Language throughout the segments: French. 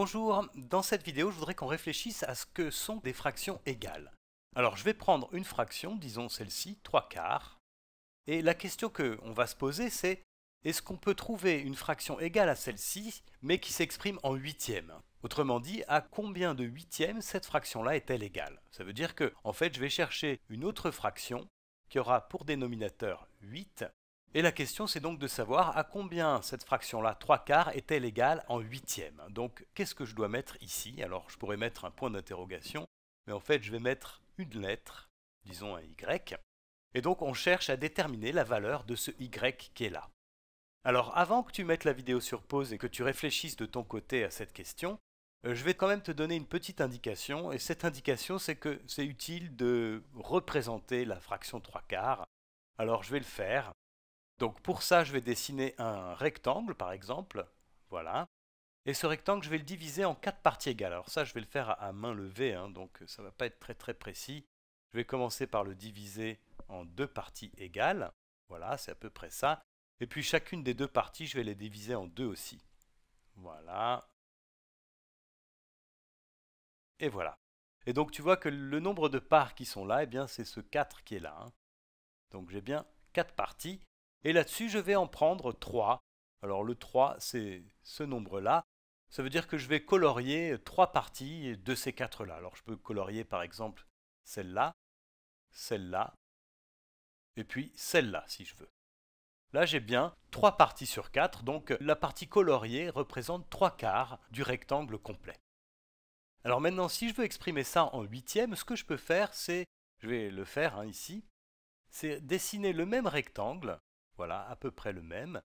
Bonjour, dans cette vidéo je voudrais qu'on réfléchisse à ce que sont des fractions égales. Alors je vais prendre une fraction, disons celle-ci, 3 quarts, et la question qu'on va se poser c'est est-ce qu'on peut trouver une fraction égale à celle-ci mais qui s'exprime en huitièmes Autrement dit, à combien de huitièmes cette fraction-là est-elle égale Ça veut dire que, en fait, je vais chercher une autre fraction qui aura pour dénominateur 8 et la question, c'est donc de savoir à combien cette fraction-là, 3 quarts, est-elle égale en huitième. Donc, qu'est-ce que je dois mettre ici Alors, je pourrais mettre un point d'interrogation, mais en fait, je vais mettre une lettre, disons un Y. Et donc, on cherche à déterminer la valeur de ce Y qui est là. Alors, avant que tu mettes la vidéo sur pause et que tu réfléchisses de ton côté à cette question, euh, je vais quand même te donner une petite indication, et cette indication, c'est que c'est utile de représenter la fraction 3 quarts. Alors, je vais le faire. Donc pour ça, je vais dessiner un rectangle, par exemple. Voilà. Et ce rectangle, je vais le diviser en quatre parties égales. Alors ça, je vais le faire à, main levée, hein, donc euh, ça ne va pas être très très précis. Je vais commencer par le diviser en deux parties égales. Voilà, c'est à peu près ça. Et puis chacune des deux parties, je vais les diviser en deux aussi. Voilà. Et voilà. Et donc tu vois que le nombre de parts qui sont là, eh c'est ce 4 qui est là. Hein. Donc j'ai bien quatre parties. Et là-dessus, je vais en prendre 3. Alors le 3, c'est ce nombre-là. Ça veut dire que je vais colorier 3 parties de ces 4 là Alors je peux colorier par exemple celle-là, celle-là, et puis celle-là si je veux. Là j'ai bien 3 parties sur 4. donc la partie coloriée représente 3 quarts du rectangle complet. Alors maintenant si je veux exprimer ça en huitième, ce que je peux faire c'est, je vais le faire hein, ici, c'est dessiner le même rectangle voilà, à peu près le même.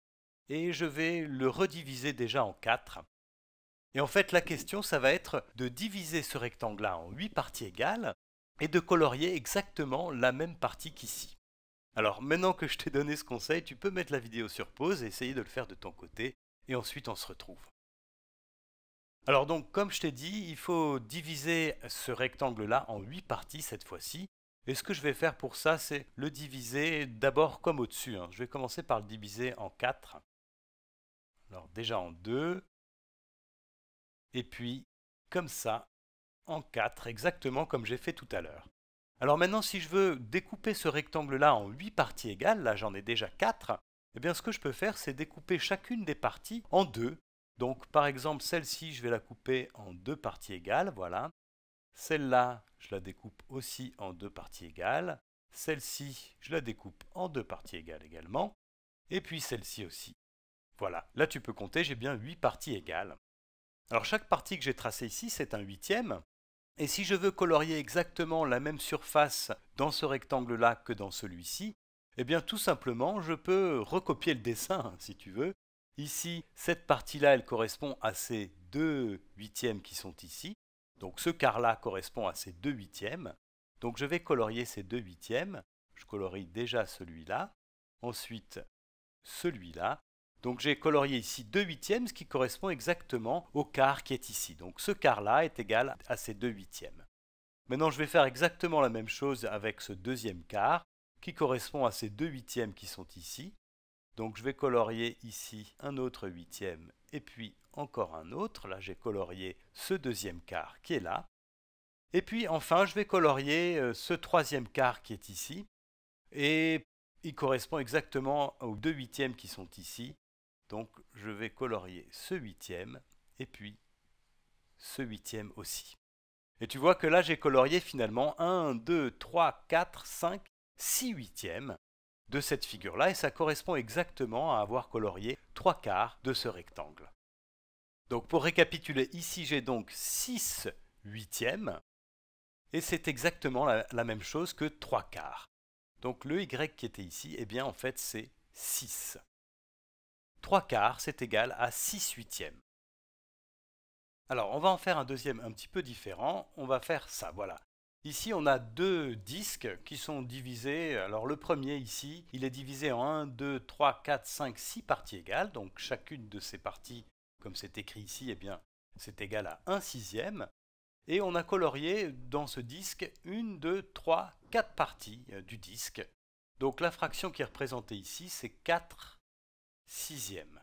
Et je vais le rediviser déjà en 4. Et en fait, la question, ça va être de diviser ce rectangle-là en 8 parties égales et de colorier exactement la même partie qu'ici. Alors maintenant que je t'ai donné ce conseil, tu peux mettre la vidéo sur pause et essayer de le faire de ton côté, et ensuite on se retrouve. Alors donc, comme je t'ai dit, il faut diviser ce rectangle-là en 8 parties cette fois-ci, et ce que je vais faire pour ça, c'est le diviser d'abord comme au-dessus. Hein. Je vais commencer par le diviser en 4. Alors déjà en 2. Et puis, comme ça, en 4, exactement comme j'ai fait tout à l'heure. Alors maintenant, si je veux découper ce rectangle-là en 8 parties égales, là j'en ai déjà 4, eh bien ce que je peux faire, c'est découper chacune des parties en 2. Donc par exemple, celle-ci, je vais la couper en deux parties égales, voilà. Celle-là, je la découpe aussi en deux parties égales. Celle-ci, je la découpe en deux parties égales également. Et puis celle-ci aussi. Voilà, là tu peux compter, j'ai bien huit parties égales. Alors chaque partie que j'ai tracée ici, c'est un huitième. Et si je veux colorier exactement la même surface dans ce rectangle-là que dans celui-ci, eh bien tout simplement, je peux recopier le dessin, hein, si tu veux. Ici, cette partie-là, elle correspond à ces deux huitièmes qui sont ici. Donc ce quart-là correspond à ces deux huitièmes. Donc je vais colorier ces deux huitièmes. Je colorie déjà celui-là. Ensuite, celui-là. Donc j'ai colorié ici 2 huitièmes, ce qui correspond exactement au quart qui est ici. Donc ce quart-là est égal à ces 2 huitièmes. Maintenant, je vais faire exactement la même chose avec ce deuxième quart, qui correspond à ces 2 huitièmes qui sont ici. Donc je vais colorier ici un autre huitième et puis encore un autre. Là, j'ai colorié ce deuxième quart qui est là. Et puis enfin, je vais colorier euh, ce troisième quart qui est ici. Et il correspond exactement aux deux huitièmes qui sont ici. Donc je vais colorier ce huitième et puis ce huitième aussi. Et tu vois que là, j'ai colorié finalement 1, 2, 3, 4, 5, 6 huitièmes de cette figure-là et ça correspond exactement à avoir colorié trois quarts de ce rectangle. Donc pour récapituler, ici j'ai donc 6 huitièmes et c'est exactement la, la, même chose que 3 quarts. Donc le y qui était ici, eh bien en fait c'est 6. 3 quarts c'est égal à 6 huitièmes. Alors on va en faire un deuxième un petit peu différent, on va faire ça, voilà. Ici, on a deux disques qui sont divisés. Alors le premier ici, il est divisé en 1, 2, 3, 4, 5, 6 parties égales. Donc chacune de ces parties, comme c'est écrit ici, eh c'est égal à 1 sixième. Et on a colorié dans ce disque une, 2, 3, 4 parties euh, du disque. Donc la fraction qui est représentée ici, c'est 4 sixièmes.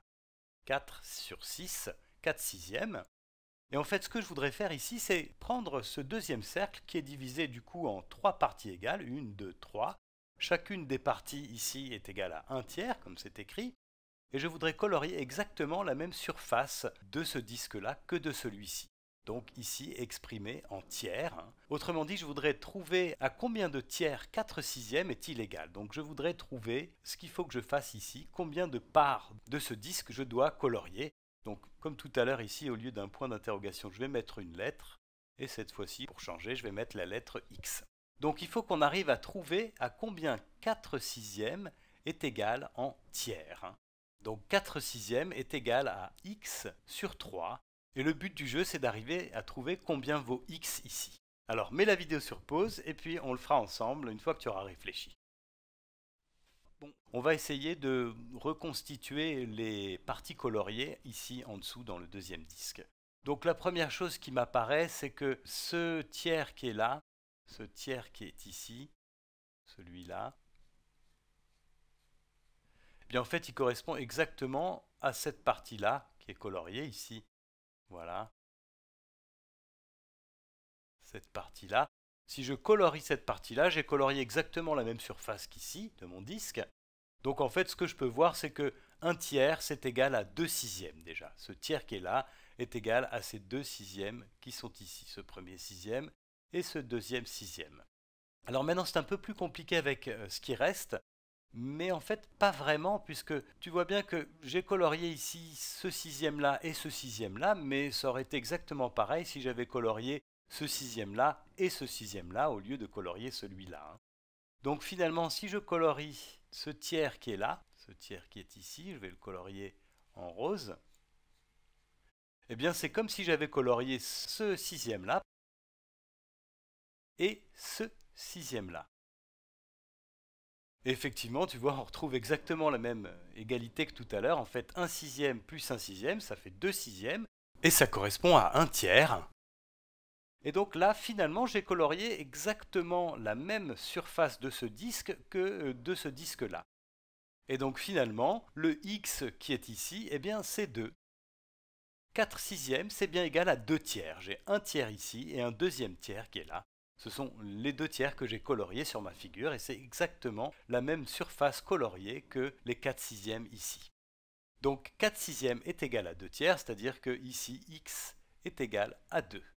4 sur 6, 4 sixièmes. Et en fait, ce que je voudrais faire ici, c'est prendre ce deuxième cercle qui est divisé du coup en trois parties égales, une, deux, trois. Chacune des parties ici est égale à un tiers, comme c'est écrit, et je voudrais colorier exactement la même surface de ce disque-là que de celui-ci. Donc ici exprimé en tiers. Hein. Autrement dit, je voudrais trouver à combien de tiers 4 sixièmes est il égal. Donc je voudrais trouver ce qu'il faut que je fasse ici, combien de parts de ce disque je dois colorier. Donc comme tout à l'heure ici, au lieu d'un point d'interrogation, je vais mettre une lettre. Et cette fois-ci, pour changer, je vais mettre la lettre X. Donc il faut qu'on arrive à trouver à combien 4 sixièmes est égal en tiers. Hein. Donc 4 sixièmes est égal à x sur 3. Et le but du jeu, c'est d'arriver à trouver combien vaut x ici. Alors mets la vidéo sur pause et puis on le fera ensemble une fois que tu auras réfléchi on va essayer de reconstituer les parties coloriées ici en dessous dans le deuxième disque. Donc la première chose qui m'apparaît, c'est que ce tiers qui est là, ce tiers qui est ici, celui-là, eh bien en fait il correspond exactement à cette partie-là qui est coloriée ici. Voilà. Cette partie-là. Si je colorie cette partie-là, j'ai colorié exactement la même surface qu'ici, de mon disque. Donc en fait, ce que je peux voir, c'est que 1 tiers, c'est égal à 2 sixièmes déjà. Ce tiers qui est là est égal à ces deux sixièmes qui sont ici, ce premier sixième et ce deuxième sixième. Alors maintenant, c'est un peu plus compliqué avec euh, ce qui reste, mais en fait, pas vraiment, puisque tu vois bien que j'ai colorié ici ce sixième-là et ce sixième-là, mais ça aurait été exactement pareil si j'avais colorié ce sixième-là et ce sixième-là au lieu de colorier celui-là. Hein. Donc finalement, si je colorie ce tiers qui est là, ce tiers qui est ici, je vais le colorier en rose, eh bien c'est comme si j'avais colorié ce sixième-là et ce sixième-là. Effectivement, tu vois, on retrouve exactement la même égalité que tout à l'heure. En fait, un sixième plus un sixième, ça fait deux sixièmes, et ça correspond à un tiers. Et donc là, finalement, j'ai colorié exactement la même surface de ce disque que euh, de ce disque-là. Et donc finalement, le x qui est ici, eh bien c'est 2. 4 sixièmes, c'est bien égal à 2 tiers. J'ai un tiers ici et un deuxième tiers qui est là. Ce sont les deux tiers que j'ai coloriés sur ma figure et c'est exactement la même surface coloriée que les 4 sixièmes ici. Donc 4 sixièmes est égal à 2 tiers, c'est-à-dire que ici x est égal à 2.